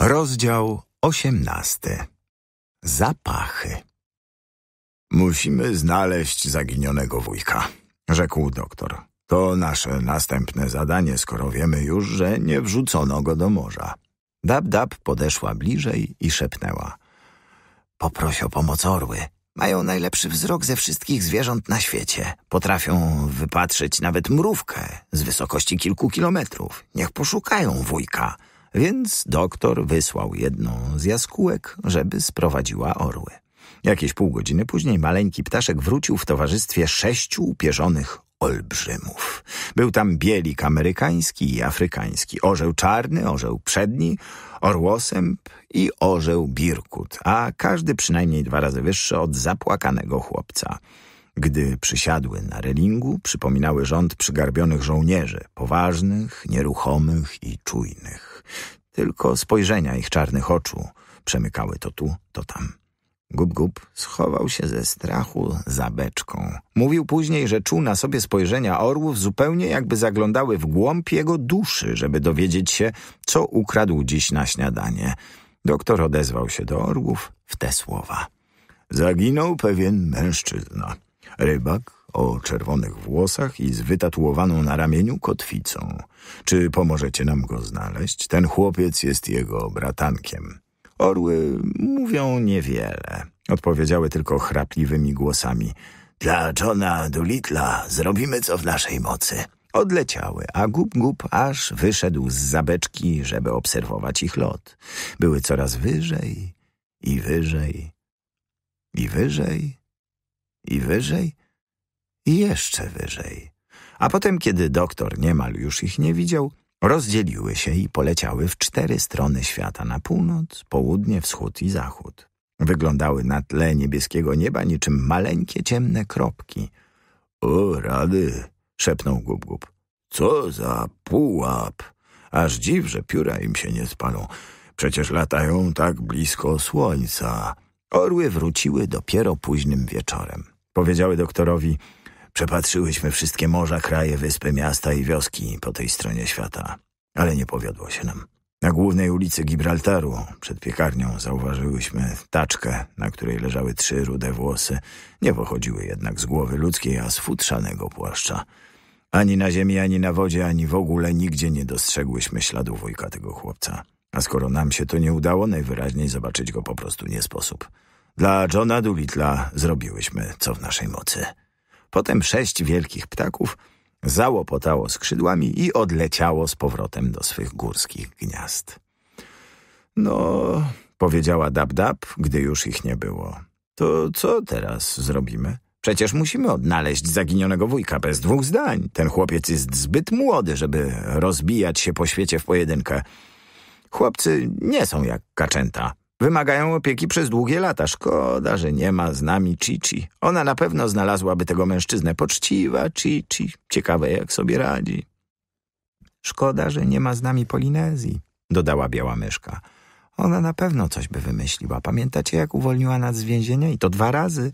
Rozdział osiemnasty. Zapachy. Musimy znaleźć zaginionego wujka, rzekł doktor. To nasze następne zadanie, skoro wiemy już, że nie wrzucono go do morza. Dab-dab podeszła bliżej i szepnęła. Poproś o pomoc orły. Mają najlepszy wzrok ze wszystkich zwierząt na świecie. Potrafią wypatrzyć nawet mrówkę z wysokości kilku kilometrów. Niech poszukają wujka. Więc doktor wysłał jedną z jaskółek, żeby sprowadziła orły. Jakieś pół godziny później maleńki ptaszek wrócił w towarzystwie sześciu upierzonych olbrzymów. Był tam bielik amerykański i afrykański, orzeł czarny, orzeł przedni, orłosęp i orzeł birkut, a każdy przynajmniej dwa razy wyższy od zapłakanego chłopca. Gdy przysiadły na relingu, przypominały rząd przygarbionych żołnierzy, poważnych, nieruchomych i czujnych. Tylko spojrzenia ich czarnych oczu przemykały to tu, to tam. Gub-gub schował się ze strachu za beczką. Mówił później, że czuł na sobie spojrzenia orłów zupełnie jakby zaglądały w głąb jego duszy, żeby dowiedzieć się, co ukradł dziś na śniadanie. Doktor odezwał się do orłów w te słowa. Zaginął pewien mężczyzna. Rybak o czerwonych włosach i z wytatuowaną na ramieniu kotwicą. Czy pomożecie nam go znaleźć? Ten chłopiec jest jego bratankiem. Orły mówią niewiele. Odpowiedziały tylko chrapliwymi głosami. Dla Johna Dulitla zrobimy co w naszej mocy. Odleciały, a Gub-Gub aż wyszedł z zabeczki, żeby obserwować ich lot. Były coraz wyżej i wyżej i wyżej i wyżej i jeszcze wyżej. A potem, kiedy doktor niemal już ich nie widział, rozdzieliły się i poleciały w cztery strony świata na północ, południe, wschód i zachód. Wyglądały na tle niebieskiego nieba niczym maleńkie ciemne kropki. O, rady! szepnął Gubgub. -Gub. Co za pułap! Aż dziw, że pióra im się nie spalą. Przecież latają tak blisko słońca. Orły wróciły dopiero późnym wieczorem. Powiedziały doktorowi – Przepatrzyłyśmy wszystkie morza, kraje, wyspy, miasta i wioski po tej stronie świata, ale nie powiodło się nam. Na głównej ulicy Gibraltaru, przed piekarnią, zauważyłyśmy taczkę, na której leżały trzy rude włosy. Nie pochodziły jednak z głowy ludzkiej, a z futrzanego płaszcza. Ani na ziemi, ani na wodzie, ani w ogóle nigdzie nie dostrzegłyśmy śladu wujka tego chłopca. A skoro nam się to nie udało, najwyraźniej zobaczyć go po prostu nie sposób. Dla Johna Dulitla zrobiłyśmy co w naszej mocy. Potem sześć wielkich ptaków załopotało skrzydłami i odleciało z powrotem do swych górskich gniazd. No, powiedziała Dab Dab, gdy już ich nie było. To co teraz zrobimy? Przecież musimy odnaleźć zaginionego wujka bez dwóch zdań. Ten chłopiec jest zbyt młody, żeby rozbijać się po świecie w pojedynkę. Chłopcy nie są jak kaczęta. Wymagają opieki przez długie lata. Szkoda, że nie ma z nami Cici. Ona na pewno znalazłaby tego mężczyznę. Poczciwa Cici. Ciekawe, jak sobie radzi. Szkoda, że nie ma z nami Polinezji, dodała biała myszka. Ona na pewno coś by wymyśliła. Pamiętacie, jak uwolniła nas z więzienia? I to dwa razy.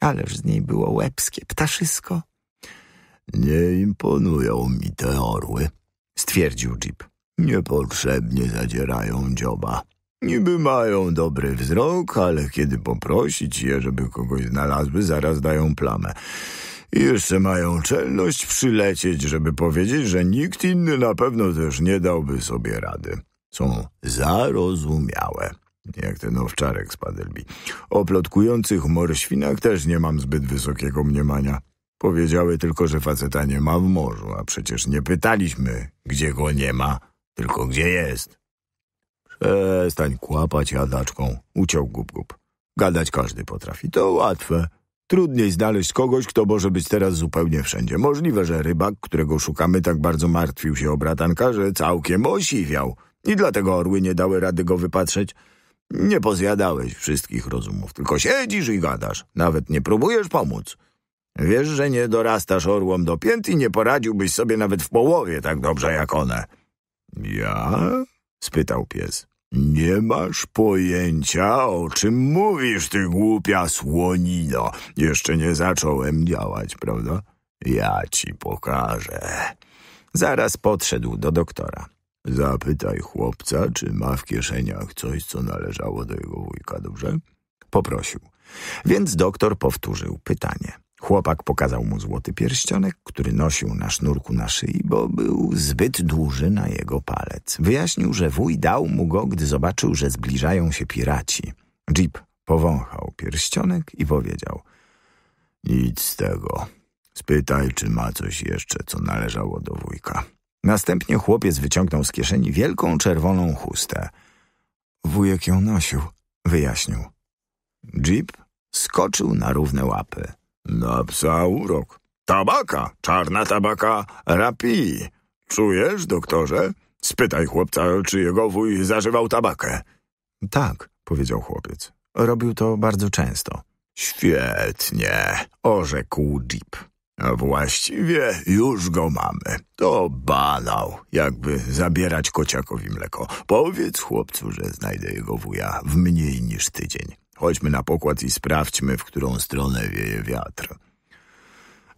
Ależ z niej było łebskie ptaszysko. Nie imponują mi te orły, stwierdził Jeep. Niepotrzebnie zadzierają dzioba. Niby mają dobry wzrok, ale kiedy poprosić je, żeby kogoś znalazły, zaraz dają plamę. I jeszcze mają czelność przylecieć, żeby powiedzieć, że nikt inny na pewno też nie dałby sobie rady. Są zarozumiałe jak ten owczarek z Padelbi. O plotkujących morświnach też nie mam zbyt wysokiego mniemania. Powiedziały tylko, że faceta nie ma w morzu, a przecież nie pytaliśmy, gdzie go nie ma, tylko gdzie jest. E, stań kłapać jadaczką, uciął gub-gub. Gadać każdy potrafi, to łatwe. Trudniej znaleźć kogoś, kto może być teraz zupełnie wszędzie. Możliwe, że rybak, którego szukamy, tak bardzo martwił się o bratanka, że całkiem osiwiał. I dlatego orły nie dały rady go wypatrzeć. Nie pozjadałeś wszystkich rozumów, tylko siedzisz i gadasz. Nawet nie próbujesz pomóc. Wiesz, że nie dorastasz orłom do pięt i nie poradziłbyś sobie nawet w połowie tak dobrze jak one. Ja? spytał pies. Nie masz pojęcia, o czym mówisz, ty głupia słonino. Jeszcze nie zacząłem działać, prawda? Ja ci pokażę. Zaraz podszedł do doktora. Zapytaj chłopca, czy ma w kieszeniach coś, co należało do jego wujka, dobrze? Poprosił. Więc doktor powtórzył pytanie. Chłopak pokazał mu złoty pierścionek, który nosił na sznurku na szyi, bo był zbyt duży na jego palec. Wyjaśnił, że wuj dał mu go, gdy zobaczył, że zbliżają się piraci. Jeep powąchał pierścionek i powiedział – nic z tego. Spytaj, czy ma coś jeszcze, co należało do wujka. Następnie chłopiec wyciągnął z kieszeni wielką czerwoną chustę. Wujek ją nosił, wyjaśnił. Jeep skoczył na równe łapy. Na no, psa urok. Tabaka, czarna tabaka, rapi. Czujesz, doktorze? Spytaj chłopca, czy jego wuj zażywał tabakę. Tak, powiedział chłopiec. Robił to bardzo często. Świetnie, orzekł Jeep. A właściwie już go mamy. To banał, jakby zabierać kociakowi mleko. Powiedz chłopcu, że znajdę jego wuja w mniej niż tydzień. Chodźmy na pokład i sprawdźmy, w którą stronę wieje wiatr.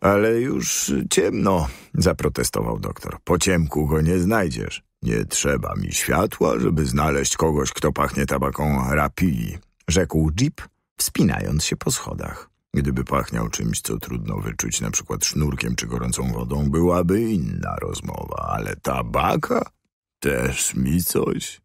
Ale już ciemno, zaprotestował doktor. Po ciemku go nie znajdziesz. Nie trzeba mi światła, żeby znaleźć kogoś, kto pachnie tabaką rapili, rzekł Jeep, wspinając się po schodach. Gdyby pachniał czymś, co trudno wyczuć, na przykład sznurkiem czy gorącą wodą, byłaby inna rozmowa, ale tabaka? Też mi coś.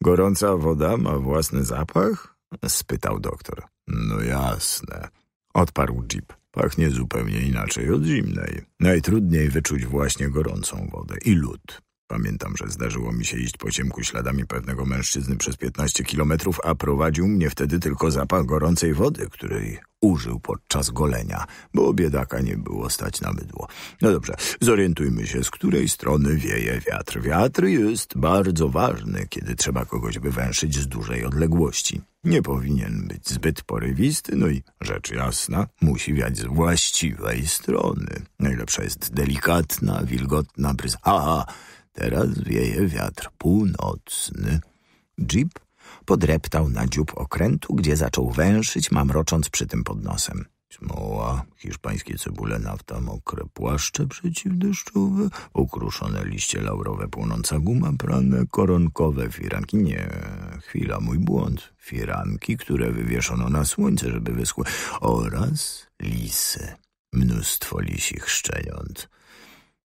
Gorąca woda ma własny zapach? spytał doktor. No jasne, odparł Jeep. Pachnie zupełnie inaczej od zimnej. Najtrudniej wyczuć właśnie gorącą wodę i lód. Pamiętam, że zdarzyło mi się iść po ciemku śladami pewnego mężczyzny przez 15 kilometrów, a prowadził mnie wtedy tylko zapach gorącej wody, której użył podczas golenia, bo biedaka nie było stać na mydło. No dobrze, zorientujmy się, z której strony wieje wiatr. Wiatr jest bardzo ważny, kiedy trzeba kogoś wywęszyć z dużej odległości. Nie powinien być zbyt porywisty, no i rzecz jasna, musi wiać z właściwej strony. Najlepsza jest delikatna, wilgotna bryza. Aha. Teraz wieje wiatr północny. Jeep podreptał na dziób okrętu, gdzie zaczął węszyć, mamrocząc przy tym pod nosem. Smoła, hiszpańskie cebule, nafta, mokre płaszcze przeciwdeszczowe, okruszone liście laurowe, płonąca guma, prane koronkowe firanki. Nie, chwila, mój błąd. Firanki, które wywieszono na słońce, żeby wyschły. Oraz lisy. Mnóstwo lisich szczeniąt.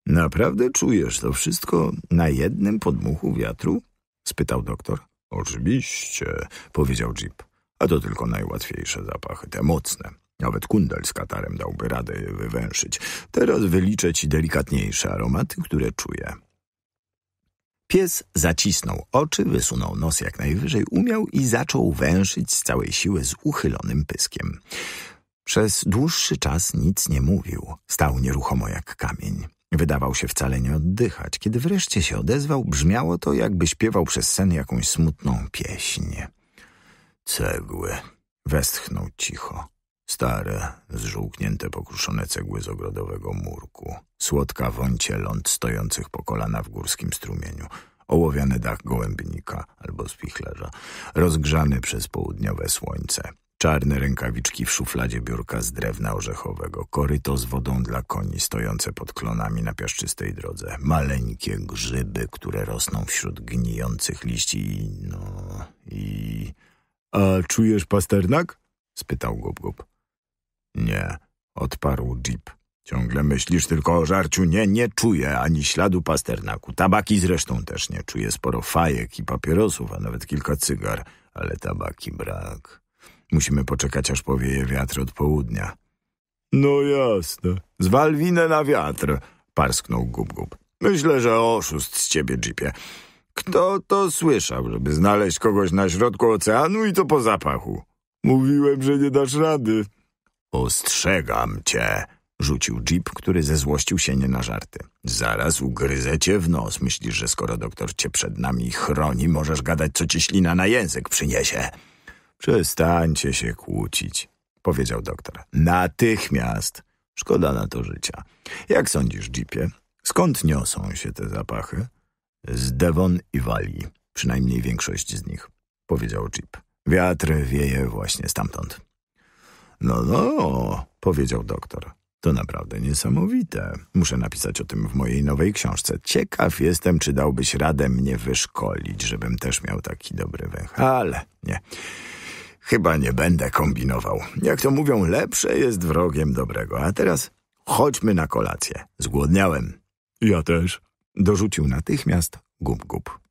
Naprawdę czujesz to wszystko na jednym podmuchu wiatru? spytał doktor. Oczywiście, powiedział Jeep. A to tylko najłatwiejsze zapachy, te mocne. Nawet kundel z katarem dałby radę je wywęszyć. Teraz wyliczę ci delikatniejsze aromaty, które czuję. Pies zacisnął oczy, wysunął nos jak najwyżej umiał i zaczął węszyć z całej siły z uchylonym pyskiem. Przez dłuższy czas nic nie mówił. Stał nieruchomo jak kamień. Wydawał się wcale nie oddychać. Kiedy wreszcie się odezwał, brzmiało to, jakby śpiewał przez sen jakąś smutną pieśń. Cegły. Westchnął cicho. Stare, zżółknięte, pokruszone cegły z ogrodowego murku. Słodka wącie ląd stojących po kolana w górskim strumieniu. Ołowiany dach gołębnika albo spichlerza. Rozgrzany przez południowe słońce czarne rękawiczki w szufladzie biurka z drewna orzechowego, koryto z wodą dla koni stojące pod klonami na piaszczystej drodze, maleńkie grzyby, które rosną wśród gnijących liści i... no... i... A czujesz pasternak? spytał Gub-Gub. Nie, odparł Jeep. Ciągle myślisz tylko o żarciu. Nie, nie czuję ani śladu pasternaku. Tabaki zresztą też nie czuję. Sporo fajek i papierosów, a nawet kilka cygar, ale tabaki brak. Musimy poczekać, aż powieje wiatr od południa. No jasne. Zwal winę na wiatr, parsknął Gub-Gub. Myślę, że oszust z ciebie, Jeepie. Kto to słyszał, żeby znaleźć kogoś na środku oceanu i to po zapachu? Mówiłem, że nie dasz rady. Ostrzegam cię, rzucił Jeep, który ze się nie na żarty. Zaraz ugryzę cię w nos. Myślisz, że skoro doktor cię przed nami chroni, możesz gadać, co ci ślina na język przyniesie. Przestańcie się kłócić, powiedział doktor. Natychmiast! Szkoda na to życia. Jak sądzisz, Jeepie, skąd niosą się te zapachy? Z Devon i Valley. przynajmniej większość z nich, powiedział Jeep. Wiatr wieje właśnie stamtąd. No, no, powiedział doktor. To naprawdę niesamowite. Muszę napisać o tym w mojej nowej książce. Ciekaw jestem, czy dałbyś radę mnie wyszkolić, żebym też miał taki dobry węch. Ale nie. Chyba nie będę kombinował. Jak to mówią, lepsze jest wrogiem dobrego. A teraz chodźmy na kolację. Zgłodniałem. Ja też. Dorzucił natychmiast gub-gub.